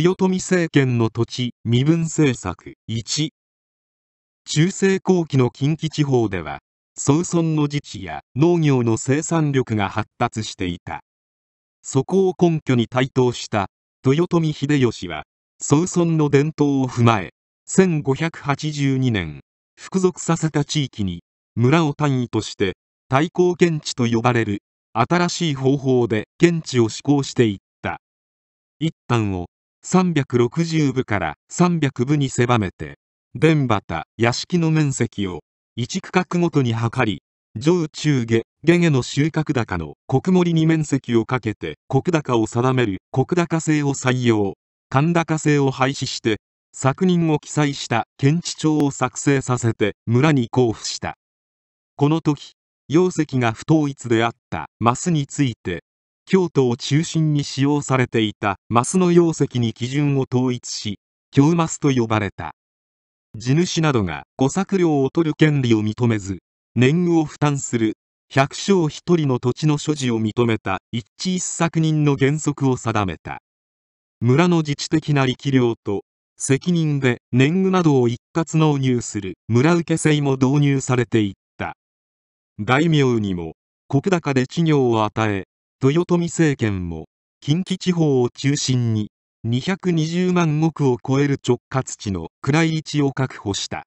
豊臣政権の土地身分政策1中世後期の近畿地方では総村の自治や農業の生産力が発達していたそこを根拠に台頭した豊臣秀吉は総村の伝統を踏まえ1582年服属させた地域に村を単位として対抗検知と呼ばれる新しい方法で検知を施行していった一旦を360部から300部に狭めて、伝畑、屋敷の面積を1区画ごとに測り、上中下、下下の収穫高の国盛に面積をかけて国高を定める国高制を採用、神高制を廃止して、作人を記載した検地帳を作成させて村に交付した。この時、容積が不統一であったマスについて京都を中心に使用されていたマスの容積に基準を統一し京マスと呼ばれた地主などが御作料を取る権利を認めず年貢を負担する百姓一人の土地の所持を認めた一致一作人の原則を定めた村の自治的な力量と責任で年貢などを一括納入する村受け制も導入されていった大名にも石高で稚魚を与え豊臣政権も近畿地方を中心に220万石を超える直轄地の位位置を確保した